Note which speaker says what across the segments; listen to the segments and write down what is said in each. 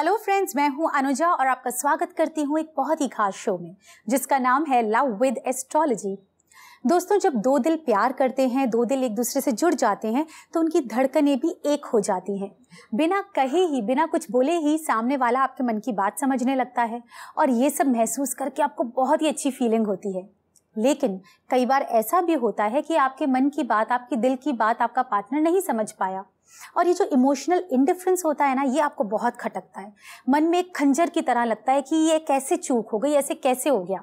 Speaker 1: Hello friends मैं हूं अनुजा और आपका स्वागत करती हूं एक बहुत ही खास शो में जिसका नाम है लव विद एस्ट्रोलॉजी दोस्तों जब दो दिल प्यार करते हैं दो दिल एक दूसरे से जुड़ जाते हैं तो उनकी धड़कनें भी एक हो जाती हैं बिना कहे ही बिना कुछ बोले ही सामने वाला आपके मन की बात समझने लगता है और ये सब महसूस करके आपको बहुत ही अच्छी फीलिंग होती है लेकिन कई बार ऐसा भी होता है कि आपके मन की बात आपके दिल की बात आपका पार्टनर नहीं समझ पाया और ये जो इमोशनल इंडिफरेंस होता है ना ये आपको बहुत खटकता है मन में एक खंजर की तरह लगता है कि ये कैसे चूक हो गई ऐसे कैसे हो गया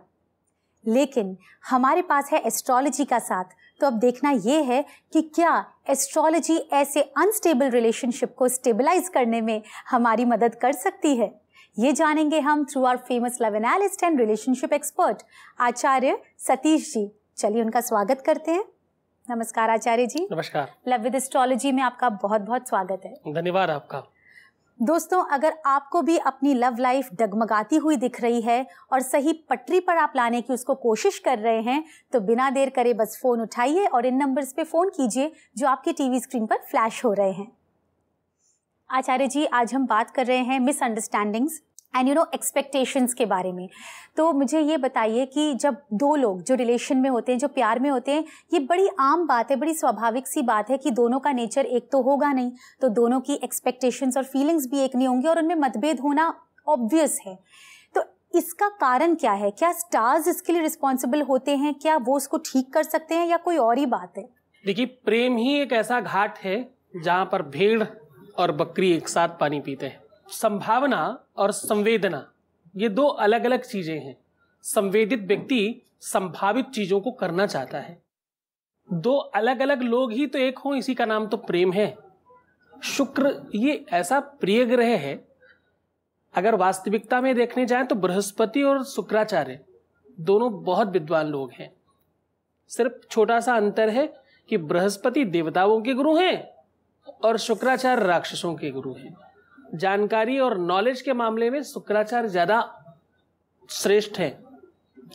Speaker 1: लेकिन हमारे पास है एस्ट्रोलॉजी का साथ तो अब देखना ये है कि क्या एस्ट्रोलॉजी ऐसे अनस्टेबल रिलेशनशिप को स्टेबलाइज करने में हमारी मदद कर सकती है ये जानेंगे हम through our famous love analyst and relationship expert Acharya Satish ji चलिए उनका स्वागत करते हैं नमस्कार आचार्य जी नमस्कार लव विद एस्ट्रोलॉजी में आपका बहुत बहुत स्वागत है
Speaker 2: धन्यवाद आपका
Speaker 1: दोस्तों अगर आपको भी अपनी लव लाइफ डगमगाती हुई दिख रही है और सही पटरी पर आप लाने की उसको कोशिश कर रहे हैं तो बिना देर करे बस फ़ोन उठाइए और इन नंबर्स पे फ़ोन कीजिए जो आपकी टीवी स्क्रीन पर फ्लैश हो रहे हैं आचार्य जी आज हम बात कर रहे हैं misunderstandings and you know expectations के बारे में तो मुझे ये बताइए कि जब दो लोग जो रिलेशन में होते हैं जो प्यार में होते हैं ये बड़ी आम बात है बड़ी स्वाभाविक सी बात है कि दोनों का नेचर एक तो होगा नहीं तो दोनों की एक्सपेक्टेशंस और फीलिंग्स भी एक नहीं होंगी और उनमें मतभेद होना ऑब्वियस है तो इसका कारण क्या है क्या स्टार्स इसके लिए रिस्पॉन्सिबल होते हैं क्या वो उसको ठीक कर सकते हैं या कोई और ही बात है
Speaker 2: देखिए प्रेम ही एक ऐसा घाट है जहाँ पर भेड़ और बकरी एक साथ पानी पीते हैं संभावना और संवेदना ये दो अलग अलग चीजें हैं संवेदित व्यक्ति संभावित चीजों को करना चाहता है दो अलग अलग लोग ही तो एक हो इसी का नाम तो प्रेम है शुक्र ये ऐसा प्रिय ग्रह है अगर वास्तविकता में देखने जाए तो बृहस्पति और शुक्राचार्य दोनों बहुत विद्वान लोग हैं सिर्फ छोटा सा अंतर है कि बृहस्पति देवताओं के गुरु हैं और शुक्राचार्य राक्षसों के गुरु हैं जानकारी और नॉलेज के मामले में शुक्राचार्य ज़्यादा श्रेष्ठ है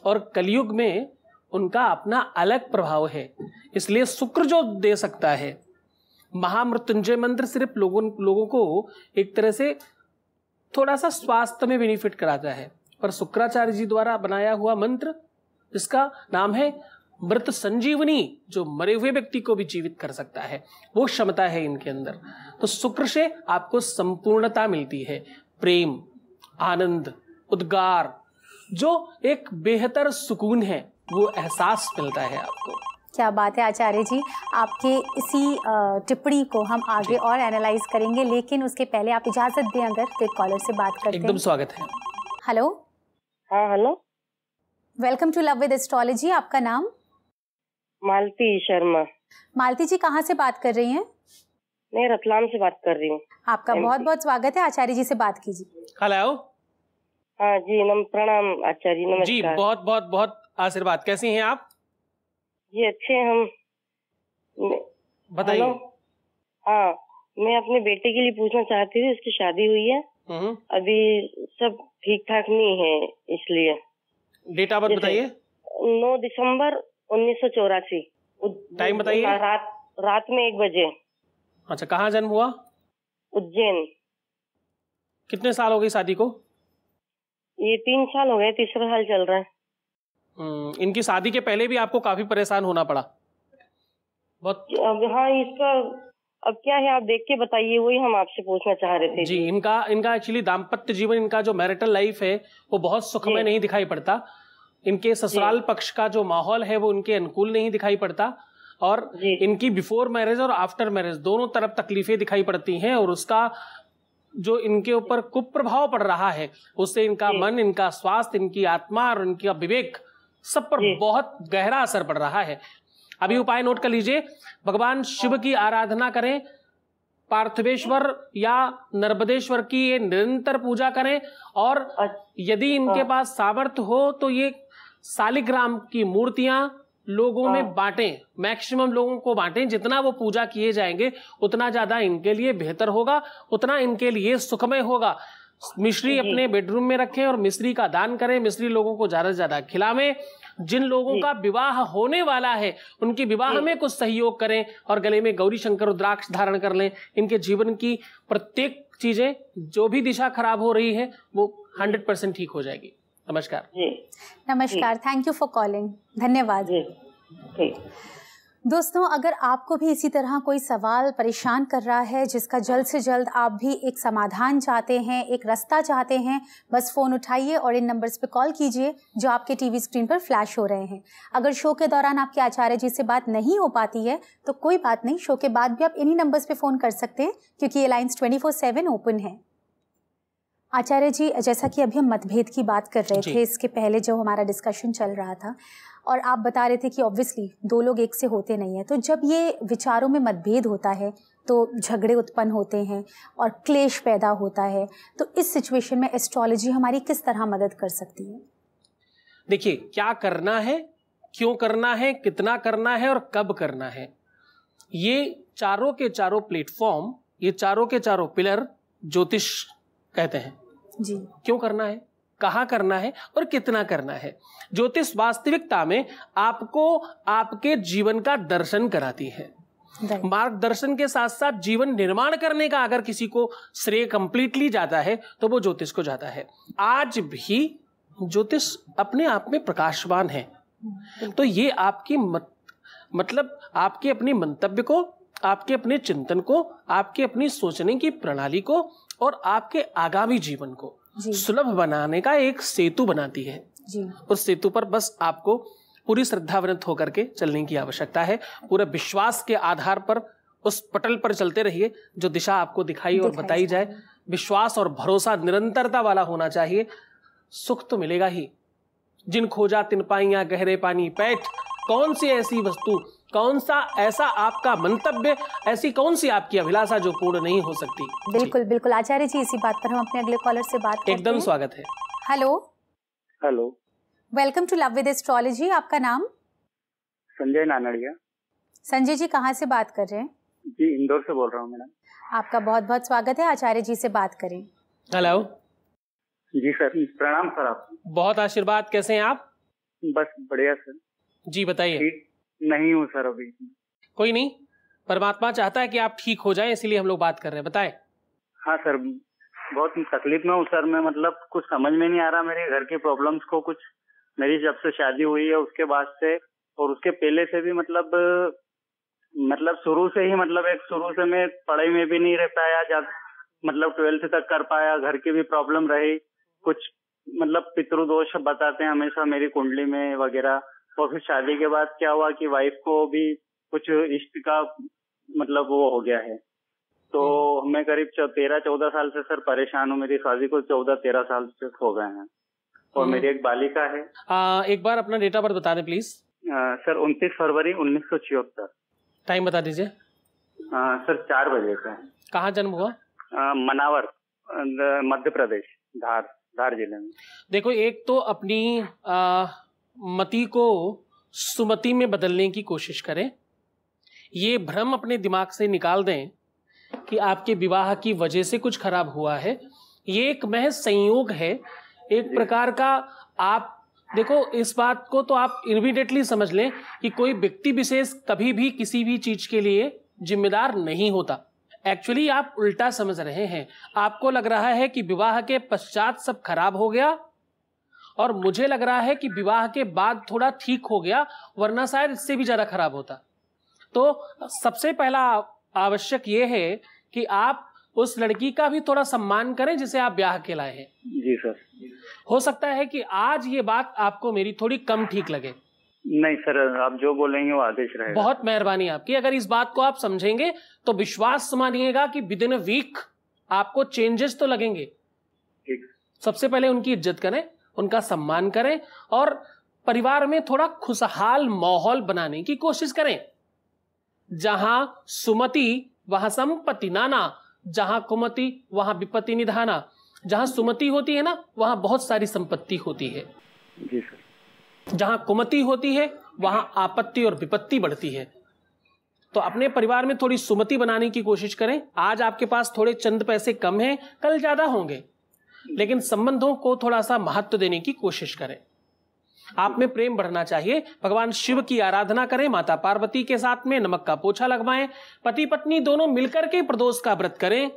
Speaker 2: और कलयुग में उनका अपना अलग प्रभाव है इसलिए शुक्र जो दे सकता है महामृत्युंजय मंत्र सिर्फ लोगों लोगों को एक तरह से थोड़ा सा स्वास्थ्य में बेनिफिट कराता है पर शुक्राचार्य जी द्वारा बनाया हुआ मंत्र इसका नाम है मृत संजीवनी जो मरे हुए व्यक्ति को भी जीवित कर सकता है वो क्षमता है इनके अंदर तो शुक्र से आपको संपूर्णता मिलती है प्रेम आनंद उद्गार जो एक बेहतर सुकून है वो एहसास मिलता है आपको
Speaker 1: क्या बात है आचार्य जी आपके इसी टिप्पणी को हम आगे और एनालाइज करेंगे लेकिन उसके पहले आप इजाजत दें अगर तो कॉलर से बात करते एकदम स्वागत है hello hello welcome to love with astrology आपका नाम
Speaker 3: मालती शर्मा
Speaker 1: मालती जी कहाँ से बात कर रही हैं
Speaker 3: मैं रतलाम से बात कर रही हूँ
Speaker 1: आपका बहुत बहुत स्वागत है आचार्य जी से बात कीजिए
Speaker 3: हेलो हाँ जी नम प्रणाम आचार्य नमस्कार जी
Speaker 2: बहुत बहुत बहुत आशीर्वाद कैसी हैं आप
Speaker 3: जी अच्छे हम बताइए हाँ मैं अपने बेटे के लिए पूछना चाहती थी उसकी शादी हुई है हम्म। अभी सब ठीक ठाक नहीं है इसलिए डेट ऑफ बताइए नौ दिसंबर उन्नीस सौ चौरासी टाइम बताइए हाँ, रात रात में एक बजे
Speaker 2: अच्छा कहाँ जन्म हुआ उज्जैन कितने साल हो गई शादी को
Speaker 3: ये तीन साल हो गए तीसरा साल चल रहा है
Speaker 2: हम्म, इनकी शादी के पहले भी आपको काफी परेशान होना पड़ा
Speaker 3: बहुत अब हाँ इसका अब क्या है आप देख के बताइए वही हम आपसे पूछना चाह रहे थे जी इनका इनका एक्चुअली
Speaker 2: दाम्पत्य जीवन इनका जो मैरिटल लाइफ है वो बहुत सुखमय नहीं दिखाई पड़ता इनके ससुराल पक्ष का जो माहौल है वो उनके अनुकूल नहीं दिखाई पड़ता और इनकी बिफोर मैरिज और आफ्टर मैरिज दोनों तरफ तकलीफें दिखाई पड़ती हैं और उसका जो इनके ऊपर कुप्रभाव पड़ रहा है उससे इनका मन इनका स्वास्थ्य इनकी आत्मा और इनका विवेक सब पर बहुत गहरा असर पड़ रहा है अभी उपाय नोट कर लीजिए भगवान शिव की आराधना करें पार्थिवेश्वर या नर्मदेश्वर की ये निरंतर पूजा करें और अच्छा। यदि इनके पास सामर्थ्य हो तो ये सालिग्राम की मूर्तियां लोगों में हाँ। बांटें मैक्सिमम लोगों को बांटें जितना वो पूजा किए जाएंगे उतना ज्यादा इनके लिए बेहतर होगा उतना इनके लिए सुखमय होगा मिश्री अपने बेडरूम में रखें और मिश्री का दान करें मिश्री लोगों को ज्यादा से ज्यादा खिलावें जिन लोगों का विवाह होने वाला है उनकी विवाह में कुछ सहयोग करें और गले में गौरी शंकर रुद्राक्ष धारण कर लें इनके जीवन की प्रत्येक चीजें जो भी दिशा खराब हो रही है वो हंड्रेड परसेंट ठीक हो जाएगी नमस्कार जी
Speaker 1: नमस्कार थैंक यू फॉर कॉलिंग धन्यवाद जी दोस्तों अगर आपको भी इसी तरह कोई सवाल परेशान कर रहा है जिसका जल्द से जल्द आप भी एक समाधान चाहते हैं एक रास्ता चाहते हैं बस फ़ोन उठाइए और इन नंबर्स पे कॉल कीजिए जो आपके टीवी स्क्रीन पर फ्लैश हो रहे हैं अगर शो के दौरान आपके आचार्य जी से बात नहीं हो पाती है तो कोई बात नहीं शो के बाद भी आप इन्हीं नंबर्स पर फ़ोन कर सकते हैं क्योंकि ये लाइन्स ट्वेंटी ओपन है आचार्य जी जैसा कि अभी हम मतभेद की बात कर रहे थे इसके पहले जो हमारा डिस्कशन चल रहा था और आप बता रहे थे कि ऑब्वियसली दो लोग एक से होते नहीं हैं तो जब ये विचारों में मतभेद होता है तो झगड़े उत्पन्न होते हैं और क्लेश पैदा होता है तो इस सिचुएशन में एस्ट्रोलॉजी हमारी किस तरह मदद कर सकती है
Speaker 2: देखिए क्या करना है क्यों करना है कितना करना है और कब करना है ये चारों के चारों प्लेटफॉर्म ये चारों के चारों पिलर ज्योतिष कहते हैं जी क्यों करना है कहा करना है और कितना करना है ज्योतिष वास्तविकता में आपको आपके जीवन का दर्शन कराती है मार्गदर्शन के साथ साथ जीवन निर्माण करने का अगर किसी को श्रेय कंप्लीटली जाता है तो वो ज्योतिष को जाता है आज भी ज्योतिष अपने आप में प्रकाशवान है तो ये आपकी मत, मतलब आपके अपने मंतव्य को आपके अपने चिंतन को आपके अपनी सोचने की प्रणाली को और आपके आगामी जीवन को सुलभ बनाने का एक सेतु बनाती है उस सेतु पर बस आपको पूरी व्रत होकर के चलने की आवश्यकता है पूरे विश्वास के आधार पर उस पटल पर चलते रहिए जो दिशा आपको दिखाई और बताई जाए विश्वास और भरोसा निरंतरता वाला होना चाहिए सुख तो मिलेगा ही जिन खोजा तिन पाइया गहरे पानी पैठ कौन सी ऐसी वस्तु कौन सा ऐसा आपका मंतव्य ऐसी कौन सी आपकी अभिलाषा जो पूर्ण नहीं हो सकती बिल्कुल
Speaker 1: बिल्कुल आचार्य जी इसी बात पर हम अपने अगले कॉलर से बात
Speaker 2: एकदम
Speaker 3: स्वागत है hello hello
Speaker 1: welcome to love with astrology आपका नाम
Speaker 3: संजय नानड़िया
Speaker 1: संजय जी कहाँ से बात कर रहे हैं
Speaker 3: जी इंदौर से बोल रहा हूँ मैडम
Speaker 1: आपका बहुत बहुत स्वागत है आचार्य जी से बात करें
Speaker 3: हेलो जी सर प्रणाम सर आप
Speaker 2: बहुत आशीर्वाद कैसे हैं आप बस बढ़िया
Speaker 3: सर जी बताइए नहीं हूँ सर अभी
Speaker 2: कोई नहीं परमात्मा चाहता है कि आप ठीक हो जाए इसलिए हम लोग बात कर रहे हैं बताए
Speaker 3: हाँ सर बहुत तकलीफ में हूँ सर मैं मतलब कुछ समझ में नहीं आ रहा मेरे घर की प्रॉब्लम्स को कुछ मेरी जब से शादी हुई है उसके बाद से और उसके पहले से भी मतलब मतलब शुरू से ही मतलब एक शुरू से मैं पढ़ाई में भी नहीं रह पाया जब मतलब ट्वेल्थ तक कर पाया घर की भी प्रॉब्लम रही कुछ मतलब पितृदोष बताते हैं हमेशा मेरी कुंडली में वगैरह और फिर शादी के बाद क्या हुआ कि वाइफ को भी कुछ इश्क का मतलब वो हो गया है तो हम्म। मैं करीब तेरह चौदह साल से सर परेशान हूँ मेरी शादी को चौदह तेरह साल से हो गए हैं और हम्म। मेरी एक बालिका है
Speaker 2: आ, एक बार अपना डेटा बर्थ बता
Speaker 3: दें प्लीज आ, सर उनतीस फरवरी उन्नीस सौ छिहत्तर टाइम बता दीजिए सर चार बजे का कहाँ जन्म हुआ आ, मनावर मध्य प्रदेश धार धार जिले में
Speaker 2: देखो एक तो अपनी आ, मति को सुमति में बदलने की कोशिश करें ये भ्रम अपने दिमाग से निकाल दें कि आपके विवाह की वजह से कुछ खराब हुआ है ये एक महज संयोग है एक प्रकार का आप देखो इस बात को तो आप इमिडिएटली समझ लें कि कोई व्यक्ति विशेष कभी भी किसी भी चीज के लिए जिम्मेदार नहीं होता एक्चुअली आप उल्टा समझ रहे हैं आपको लग रहा है कि विवाह के पश्चात सब खराब हो गया और मुझे लग रहा है कि विवाह के बाद थोड़ा ठीक हो गया वरना शायद इससे भी ज़्यादा खराब होता तो सबसे पहला आवश्यक ये है कि आप उस लड़की का भी थोड़ा सम्मान करें जिसे आप ब्याह के लाए
Speaker 3: हैं जी सर
Speaker 2: हो सकता है कि आज ये बात आपको मेरी थोड़ी कम ठीक लगे
Speaker 3: नहीं सर आप जो बोलेंगे वो आदेश रहेगा बहुत
Speaker 2: मेहरबानी आपकी अगर इस बात को आप समझेंगे तो विश्वास मानिएगा कि विद इन वीक आपको चेंजेस तो लगेंगे सबसे पहले उनकी इज्जत करें उनका सम्मान करें और परिवार में थोड़ा खुशहाल माहौल बनाने की कोशिश करें जहां सुमति वहां संपत्ति नाना जहां कुमति वहां विपत्ति निधाना जहां सुमति होती है ना वहां बहुत सारी संपत्ति होती है जहां कुमति होती है वहां आपत्ति और विपत्ति बढ़ती है तो अपने परिवार में थोड़ी सुमति बनाने की कोशिश करें आज आपके पास थोड़े चंद पैसे कम हैं कल ज्यादा होंगे लेकिन संबंधों को थोड़ा सा महत्व देने की कोशिश करें आप में प्रेम बढ़ना चाहिए भगवान शिव की आराधना करें माता पार्वती के साथ में नमक का पोछा लगवाएं पति पत्नी दोनों मिलकर के प्रदोष का व्रत करें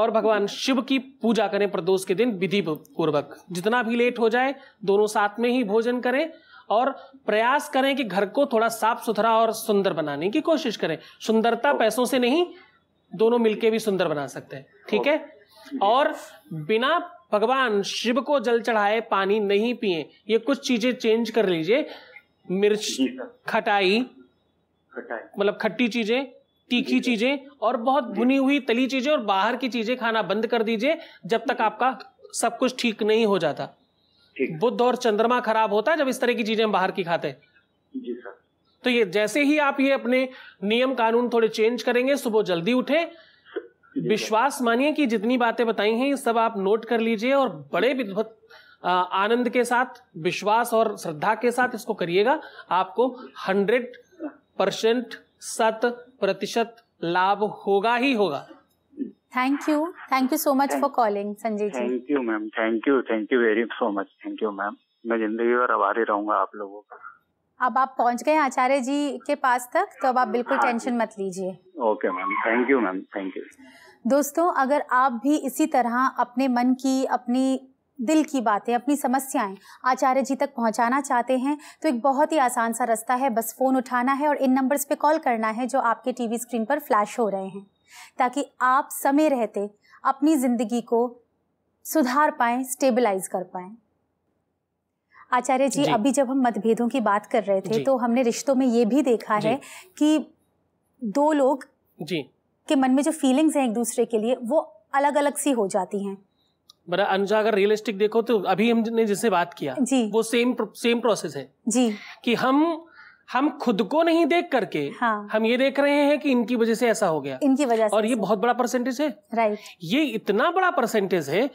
Speaker 2: और भगवान शिव की पूजा करें प्रदोष के दिन विधि पूर्वक जितना भी लेट हो जाए दोनों साथ में ही भोजन करें और प्रयास करें कि घर को थोड़ा साफ सुथरा और सुंदर बनाने की कोशिश करें सुंदरता पैसों से नहीं दोनों मिलके भी सुंदर बना सकते हैं ठीक है और बिना भगवान शिव को जल चढ़ाए पानी नहीं पिए ये कुछ चीजें चेंज कर लीजिए मिर्च खटाई मतलब खट्टी चीजें तीखी चीजें और बहुत भुनी हुई तली चीजें और बाहर की चीजें खाना बंद कर दीजिए जब तक आपका सब कुछ ठीक नहीं हो जाता बुद्ध और चंद्रमा खराब होता है जब इस तरह की चीजें हम बाहर की खाते तो ये जैसे ही आप ये अपने नियम कानून थोड़े चेंज करेंगे सुबह जल्दी उठे विश्वास मानिए कि जितनी बातें बताई हैं ये सब आप नोट कर लीजिए और बड़े आनंद के साथ विश्वास और श्रद्धा के साथ इसको करिएगा आपको हंड्रेड परसेंट शत प्रतिशत
Speaker 3: लाभ होगा ही होगा
Speaker 1: thank you thank you so much for calling Sanjay ji thank
Speaker 3: you ma'am thank you thank you very so much thank you ma'am मैं जिंदगी भर आभारी रहूंगा आप लोगों का
Speaker 1: अब आप पहुंच गए आचार्य जी के पास तक तो अब आप बिल्कुल हाँ टेंशन मत लीजिए
Speaker 3: okay ma'am thank you ma'am thank you
Speaker 1: दोस्तों अगर आप भी इसी तरह अपने मन की अपनी दिल की बातें अपनी समस्याएं आचार्य जी तक पहुंचाना चाहते हैं तो एक बहुत ही आसान सा रास्ता है बस फ़ोन उठाना है और इन नंबर्स पे कॉल करना है जो आपके टीवी स्क्रीन पर फ्लैश हो रहे हैं ताकि आप समय रहते अपनी ज़िंदगी को सुधार पाएँ स्टेबलाइज कर पाएँ आचार्य जी, जी अभी जब हम मतभेदों की बात कर रहे थे तो हमने रिश्तों में ये भी देखा है कि दो लोग जी के मन में जो फीलिंग्स हैं एक दूसरे के लिए वो अलग अलग सी हो जाती हैं
Speaker 2: बड़ा अनुजा अगर रियलिस्टिक देखो तो अभी हमने जिससे बात किया जी वो सेम सेम प्रोसेस है जी कि हम हम खुद को नहीं देख करके हाँ। हम ये देख रहे हैं कि इनकी वजह से ऐसा हो गया इनकी वजह से और ये बहुत बड़ा परसेंटेज है राइट ये इतना बड़ा परसेंटेज है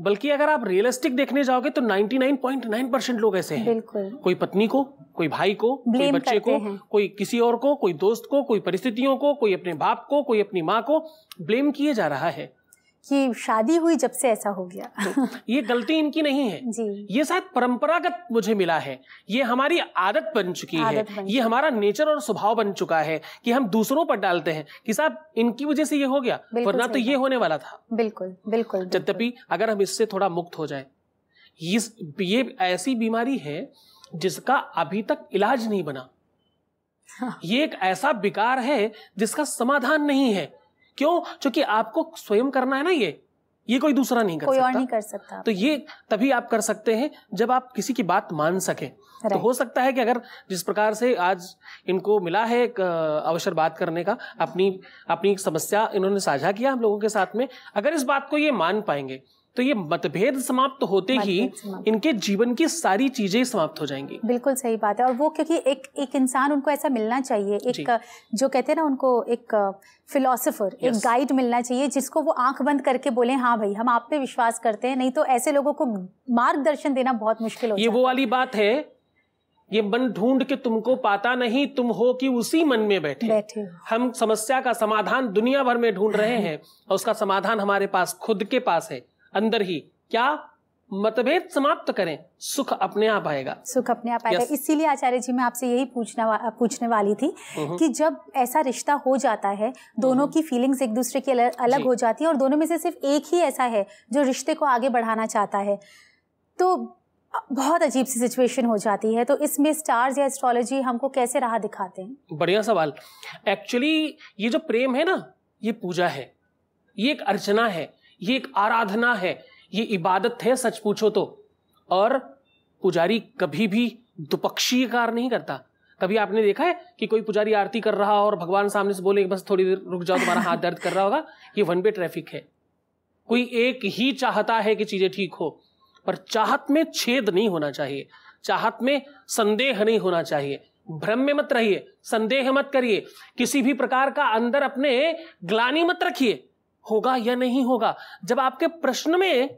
Speaker 2: बल्कि अगर आप रियलिस्टिक देखने जाओगे तो 99.9 परसेंट लोग ऐसे हैं कोई पत्नी को कोई भाई को कोई बच्चे को कोई किसी और को कोई दोस्त को कोई परिस्थितियों को कोई अपने बाप को कोई अपनी माँ को ब्लेम किए जा रहा है
Speaker 1: कि शादी हुई जब से ऐसा हो गया
Speaker 2: तो ये गलती इनकी नहीं है जी ये शायद परंपरागत मुझे मिला है ये हमारी आदत बन चुकी आदत है बन ये हमारा नेचर और स्वभाव बन चुका है कि हम दूसरों पर डालते हैं कि साहब इनकी वजह से ये हो गया वरना तो ये होने वाला था
Speaker 1: बिल्कुल बिल्कुल यद्यपि
Speaker 2: अगर हम इससे थोड़ा मुक्त हो जाए ये ऐसी बीमारी है जिसका अभी तक इलाज नहीं बना हाँ। ये एक ऐसा विकार है जिसका समाधान नहीं है क्यों क्योंकि आपको स्वयं करना है ना ये ये कोई दूसरा नहीं कर कोई सकता और नहीं
Speaker 1: कर सकता तो
Speaker 2: ये तभी आप कर सकते हैं जब आप किसी की बात मान सके तो हो सकता है कि अगर जिस प्रकार से आज इनको मिला है एक अवसर बात करने का अपनी अपनी समस्या इन्होंने साझा किया हम लोगों के साथ में अगर इस बात को ये मान पाएंगे तो ये मतभेद समाप्त तो होते ही इनके जीवन की सारी चीजें समाप्त हो जाएंगी
Speaker 1: बिल्कुल सही बात है और वो क्योंकि एक एक इंसान उनको ऐसा मिलना चाहिए एक जो कहते हैं ना उनको एक फिलोसोफर एक गाइड मिलना चाहिए जिसको वो आंख बंद करके बोले हाँ भाई हम आप पे विश्वास करते हैं नहीं तो ऐसे लोगों को मार्गदर्शन देना बहुत मुश्किल हो ये वो
Speaker 2: वाली बात है ये मन ढूंढ के तुमको पाता नहीं तुम हो कि उसी मन में बैठे बैठे हम समस्या का समाधान दुनिया भर में ढूंढ रहे हाँ। हैं और उसका समाधान हमारे पास खुद के पास है अंदर ही क्या मतभेद समाप्त करें सुख अपने आप आएगा
Speaker 1: सुख अपने आप आएगा इसीलिए आचार्य जी मैं आपसे यही पूछना वा, पूछने वाली थी कि जब ऐसा रिश्ता हो जाता है दोनों की फीलिंग्स एक दूसरे की अलग, अलग हो जाती है और दोनों में से सिर्फ एक ही ऐसा है जो रिश्ते को आगे बढ़ाना चाहता है तो बहुत अजीब सी सिचुएशन हो जाती है तो इसमें स्टार्स या एस्ट्रोलॉजी हमको कैसे राह दिखाते हैं
Speaker 2: बढ़िया सवाल एक्चुअली ये जो प्रेम है ना ये पूजा है ये एक अर्चना है ये एक आराधना है ये इबादत है सच पूछो तो और पुजारी कभी भी द्विपक्षीय कार्य नहीं करता कभी आपने देखा है कि कोई पुजारी आरती कर रहा हो और भगवान सामने से बोले बस थोड़ी देर रुक जाओ तुम्हारा हाथ दर्द कर रहा होगा ये वन वे ट्रैफिक है कोई एक ही चाहता है कि चीजें ठीक हो पर चाहत में छेद नहीं होना चाहिए चाहत में संदेह नहीं होना चाहिए भ्रम में मत रहिए संदेह मत करिए किसी भी प्रकार का अंदर अपने ग्लानी मत रखिए होगा या नहीं होगा जब आपके प्रश्न में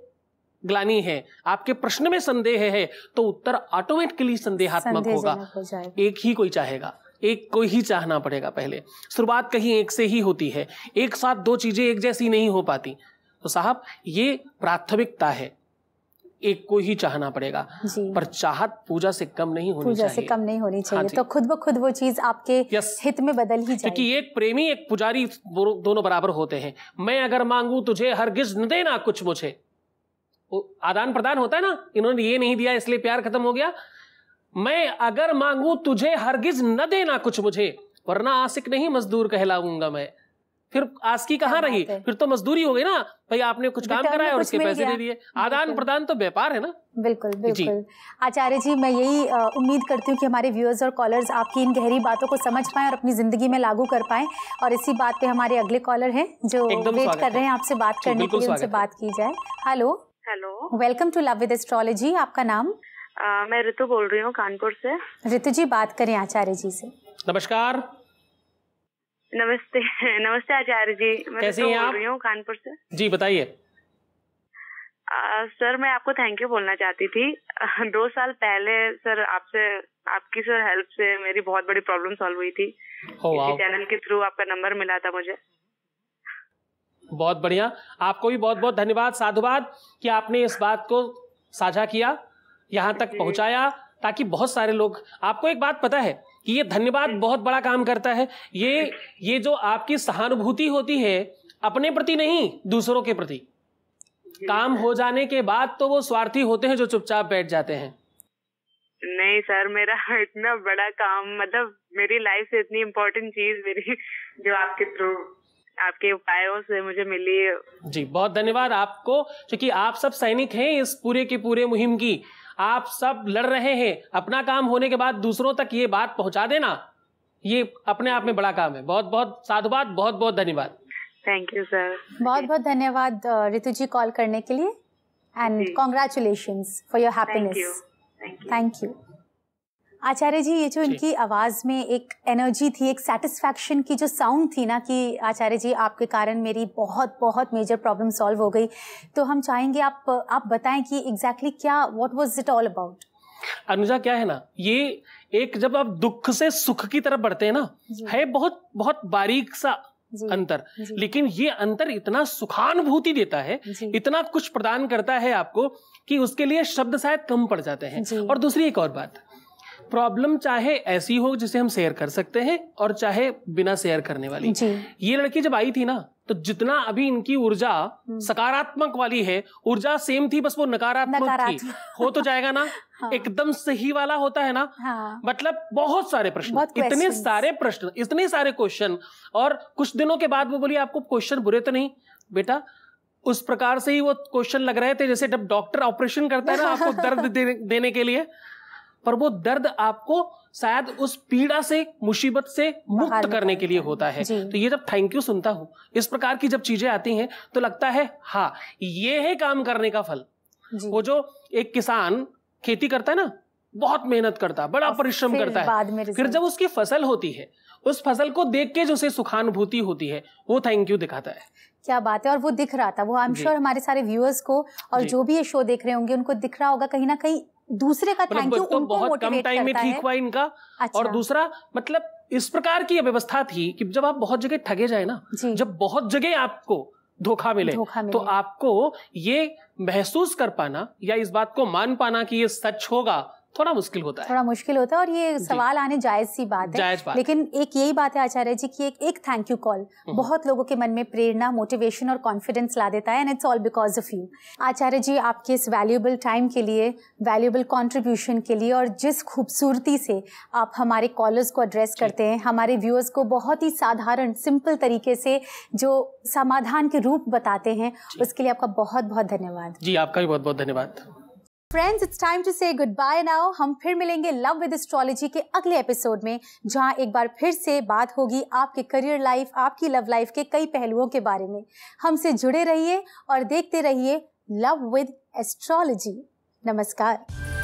Speaker 2: ग्लानी है आपके प्रश्न में संदेह है तो उत्तर ऑटोमेटिकली संदेहात्मक होगा हो एक ही कोई चाहेगा एक को ही चाहना पड़ेगा पहले शुरुआत कहीं एक से ही होती है एक साथ दो चीजें एक जैसी नहीं हो पाती तो साहब ये प्राथमिकता है एक को ही चाहना पड़ेगा पर चाहत पूजा से कम नहीं होनी पूजा चाहिए। से कम
Speaker 1: नहीं होनी चाहिए हाँ तो खुद ब खुद वो चीज आपके हित में बदल ही जाएगी क्योंकि
Speaker 2: एक प्रेमी एक पुजारी दोनों बराबर होते हैं मैं अगर मांगू तुझे हरगिज न देना कुछ मुझे आदान प्रदान होता है ना इन्होंने ये नहीं दिया इसलिए प्यार खत्म हो गया मैं अगर मांगू तुझे हरगिज न देना कुछ मुझे वरना आसिक नहीं मजदूर कहलाऊंगा मैं फिर आस्की कहाँ रही फिर तो मजदूरी हो गई ना भाई आपने कुछ काम कराया और उसके पैसे दे दिए आदान प्रदान तो व्यापार है ना
Speaker 1: बिल्कुल बिल्कुल आचार्य जी मैं यही उम्मीद करती हूँ कि हमारे व्यूअर्स और कॉलर्स आपकी इन गहरी बातों को समझ पाए और अपनी ज़िंदगी में लागू कर पाए और इसी बात पे हमारे अगले कॉलर हैं जो वेट कर रहे हैं आपसे बात करने के लिए उनसे बात की जाए hello hello welcome to love with astrology आपका नाम
Speaker 3: मैं ऋतु बोल रही हूँ कानपुर से
Speaker 1: ऋतु जी बात करें आचार्य जी से
Speaker 3: नमस्कार नमस्ते नमस्ते आचार्य जी मैं तो बोल रही हूँ कानपुर से जी बताइए सर मैं आपको थैंक यू बोलना चाहती थी दो साल पहले सर आपसे आपकी सर हेल्प से मेरी बहुत बड़ी प्रॉब्लम सॉल्व हुई थी
Speaker 2: चैनल
Speaker 3: oh, के थ्रू आपका नंबर मिला था मुझे
Speaker 2: बहुत बढ़िया आपको भी बहुत बहुत धन्यवाद साधुवाद कि आपने इस बात को साझा किया यहाँ तक पहुँचाया ताकि बहुत सारे लोग आपको एक बात पता है कि ये धन्यवाद बहुत बड़ा काम करता है ये ये जो आपकी सहानुभूति होती है अपने प्रति नहीं दूसरों के प्रति काम हो जाने के बाद तो वो स्वार्थी होते हैं जो चुपचाप बैठ जाते हैं
Speaker 3: नहीं सर मेरा इतना बड़ा काम मतलब मेरी लाइफ से इतनी इम्पोर्टेंट चीज मेरी जो आपके थ्रू आपके उपायों से मुझे मिली
Speaker 2: जी बहुत धन्यवाद आपको क्योंकि आप सब सैनिक हैं इस पूरे के पूरे मुहिम की आप सब लड़ रहे हैं अपना काम होने के बाद दूसरों तक ये बात पहुंचा देना ये अपने आप में बड़ा काम है बहुत बहुत साधुवाद बहुत बहुत धन्यवाद थैंक यू सर
Speaker 1: बहुत बहुत धन्यवाद रितु जी कॉल करने के लिए and congratulation for your happiness thank you Acharya ji ये जो इनकी आवाज़ में एक एनर्जी थी एक सेटिस्फैक्शन की जो साउंड थी ना कि आचार्य जी आपके कारण मेरी बहुत बहुत मेजर प्रॉब्लम सॉल्व हो गई तो हम चाहेंगे आप आप बताएं कि एग्जैक्टली exactly क्या what was it all about
Speaker 2: Anuja क्या है ना ये एक जब आप दुख से सुख की तरफ बढ़ते हैं ना है बहुत बहुत बारीक सा जी, अंतर जी, लेकिन ये अंतर इतना सुखानुभूति देता है इतना कुछ प्रदान करता है आपको कि उसके लिए शब्द शायद कम पड़ जाते हैं और दूसरी एक और बात प्रॉब्लम चाहे ऐसी हो जिसे हम शेयर कर सकते हैं और चाहे बिना शेयर करने वाली ये लड़की जब आई थी ना तो जितना अभी इनकी ऊर्जा हम्म। सकारात्मक वाली है ऊर्जा सेम थी बस वो नकारात्मक, नकारात्मक थी हो तो जाएगा ना हाँ। एकदम सही वाला होता है ना हाँ। मतलब बहुत सारे प्रश्न इतने सारे प्रश्न इतने सारे क्वेश्चन और कुछ दिनों के बाद वो बोली आपको क्वेश्चन बुरे तो नहीं बेटा उस प्रकार से ही वो क्वेश्चन लग रहे थे जैसे जब डॉक्टर ऑपरेशन करता है ना आपको दर्द देने के लिए पर वो दर्द आपको शायद उस पीड़ा से मुसीबत से मुक्त करने के लिए होता है तो ये जब थैंक यू सुनता हूँ इस प्रकार की जब चीजें आती हैं तो लगता है हाँ ये है काम करने का फल वो जो एक किसान खेती करता है ना बहुत मेहनत करता है बड़ा परिश्रम करता है फिर जब उसकी फसल होती है उस फसल को देख के जो उसे सुखानुभूति होती है वो थैंक यू दिखाता है
Speaker 1: क्या बात है और वो दिख रहा था वो आई एम श्योर हमारे सारे व्यूअर्स को और जो भी ये शो देख रहे होंगे उनको दिख रहा होगा कहीं ना कहीं दूसरे का थैंक यू तो उनको बहुत कम टाइम में ठीक हुआ
Speaker 2: इनका अच्छा। और दूसरा मतलब इस प्रकार की व्यवस्था थी कि जब आप बहुत जगह ठगे जाए ना जब बहुत जगह आपको धोखा मिले, धोखा मिले तो आपको ये महसूस कर पाना या इस बात को मान पाना कि ये सच होगा थोड़ा मुश्किल होता है थोड़ा
Speaker 1: मुश्किल होता है और ये सवाल आने जायज सी बात है बात लेकिन एक यही बात है आचार्य जी की एक, एक थैंक यू कॉल बहुत लोगों के मन में प्रेरणा मोटिवेशन और कॉन्फिडेंस ला देता है and it's all because of you Acharya ji आपके इस वैल्यूएबल टाइम के लिए वैल्यूएबल कॉन्ट्रीब्यूशन के लिए और जिस खूबसूरती से आप हमारे कॉलर्स को एड्रेस करते हैं हमारे व्यूअर्स को बहुत ही साधारण सिंपल तरीके से जो समाधान के रूप बताते हैं उसके लिए आपका बहुत बहुत धन्यवाद
Speaker 2: जी आपका भी बहुत बहुत धन्यवाद
Speaker 1: friends it's time to say good bye now हम फिर मिलेंगे लव विद एस्ट्रोलॉजी के अगले एपिसोड में जहां एक बार फिर से बात होगी आपके करियर लाइफ आपकी लव लाइफ के कई पहलुओं के बारे में हमसे जुड़े रहिए और देखते रहिए लव विद एस्ट्रोलॉजी नमस्कार